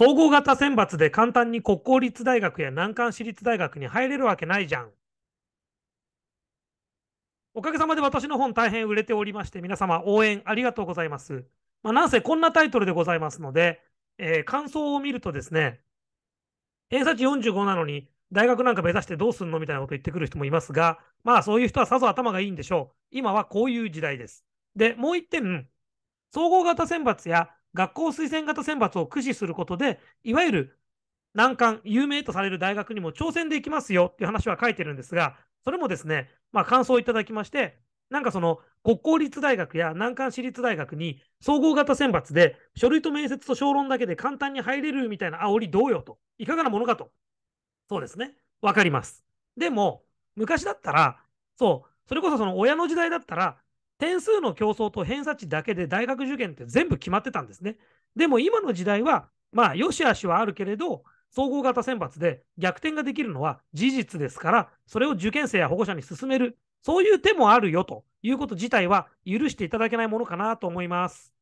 統合型選抜で簡単に国公立大学や難関私立大学に入れるわけないじゃん。おかげさまで私の本大変売れておりまして、皆様応援ありがとうございます。まあ、なんせこんなタイトルでございますので、えー、感想を見るとですね、偏差値45なのに大学なんか目指してどうすんのみたいなこと言ってくる人もいますが、まあそういう人はさぞ頭がいいんでしょう。今はこういう時代です。で、もう一点、総合型選抜や学校推薦型選抜を駆使することで、いわゆる難関、有名とされる大学にも挑戦できますよっていう話は書いてるんですが、それもですね、まあ、感想をいただきまして、なんかその国公立大学や難関私立大学に総合型選抜で書類と面接と小論だけで簡単に入れるみたいな煽りどうよと。いかがなものかと。そうですね。わかります。でも、昔だったら、そう、それこそその親の時代だったら、点数の競争と偏差値だけで大学受験って全部決まってたんですね。でも今の時代は、まあ、よし悪しはあるけれど、総合型選抜で逆転ができるのは事実ですから、それを受験生や保護者に勧める、そういう手もあるよということ自体は許していただけないものかなと思います。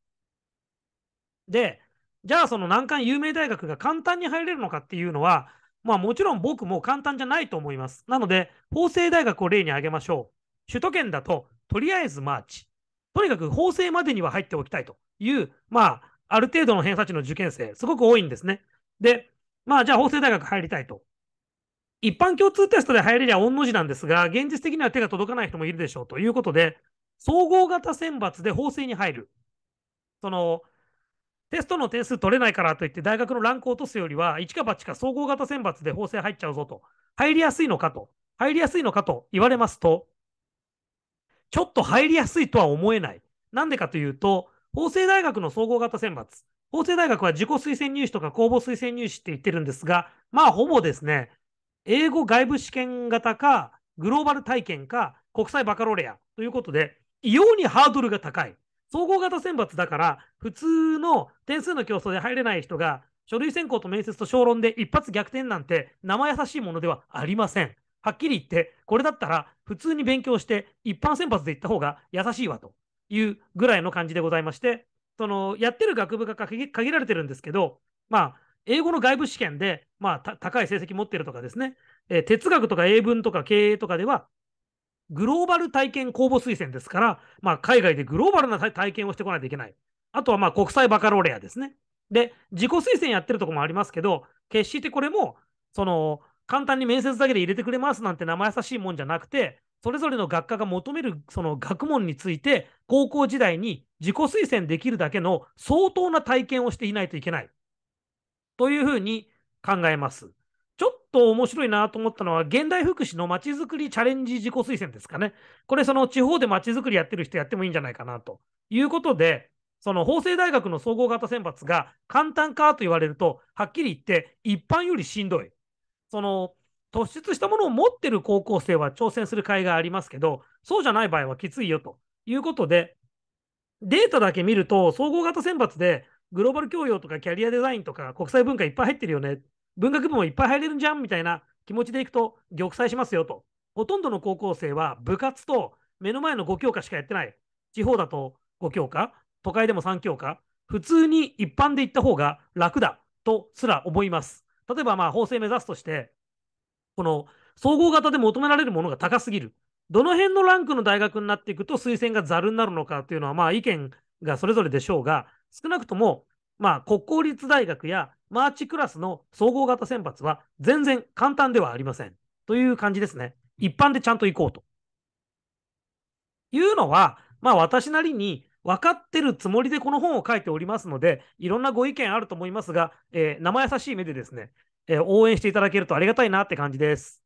で、じゃあその難関有名大学が簡単に入れるのかっていうのは、まあもちろん僕も簡単じゃないと思います。なので、法政大学を例に挙げましょう。首都圏だととりあえずマーチ。とにかく法制までには入っておきたいという、まあ、ある程度の偏差値の受験生、すごく多いんですね。で、まあ、じゃあ法政大学入りたいと。一般共通テストで入れりゃ御の字なんですが、現実的には手が届かない人もいるでしょうということで、総合型選抜で法制に入る。その、テストの点数取れないからといって大学のランクを落とすよりは、一か八か総合型選抜で法制入っちゃうぞと、入りやすいのかと、入りやすいのかと言われますと、ちょっと入りやすいとは思えない。なんでかというと、法政大学の総合型選抜、法政大学は自己推薦入試とか公募推薦入試って言ってるんですが、まあ、ほぼですね、英語外部試験型か、グローバル体験か、国際バカロレアということで、異様にハードルが高い。総合型選抜だから、普通の点数の競争で入れない人が、書類選考と面接と小論で一発逆転なんて生優しいものではありません。はっきり言って、これだったら普通に勉強して一般選抜で行った方が優しいわというぐらいの感じでございまして、そのやってる学部が限られてるんですけど、まあ、英語の外部試験で、まあ、高い成績持ってるとかですね、えー、哲学とか英文とか経営とかでは、グローバル体験公募推薦ですから、まあ、海外でグローバルな体験をしてこないといけない。あとはまあ国際バカロレアですね。で、自己推薦やってるとこもありますけど、決してこれも、その、簡単に面接だけで入れてくれますなんて生優しいもんじゃなくて、それぞれの学科が求めるその学問について、高校時代に自己推薦できるだけの相当な体験をしていないといけない。というふうに考えます。ちょっと面白いなと思ったのは、現代福祉のまちづくりチャレンジ自己推薦ですかね。これ、その地方でまちづくりやってる人やってもいいんじゃないかなということで、その法政大学の総合型選抜が簡単かと言われると、はっきり言って一般よりしんどい。その突出したものを持ってる高校生は挑戦する会がありますけど、そうじゃない場合はきついよということで、データだけ見ると、総合型選抜でグローバル教養とかキャリアデザインとか国際文化いっぱい入ってるよね、文学部もいっぱい入れるんじゃんみたいな気持ちでいくと、玉砕しますよと。ほとんどの高校生は部活と目の前の5教科しかやってない。地方だと5教科、都会でも3教科、普通に一般で行った方が楽だとすら思います。例えば、まあ、法制目指すとして、この総合型で求められるものが高すぎる。どの辺のランクの大学になっていくと推薦がざるになるのかというのは、まあ、意見がそれぞれでしょうが、少なくとも、まあ、国公立大学やマーチクラスの総合型選抜は全然簡単ではありません。という感じですね。一般でちゃんと行こうと。いうのは、まあ、私なりに分かってるつもりでこの本を書いておりますので、いろんなご意見あると思いますが、えー、生優しい目でですね、えー、応援していただけるとありがたいなって感じです。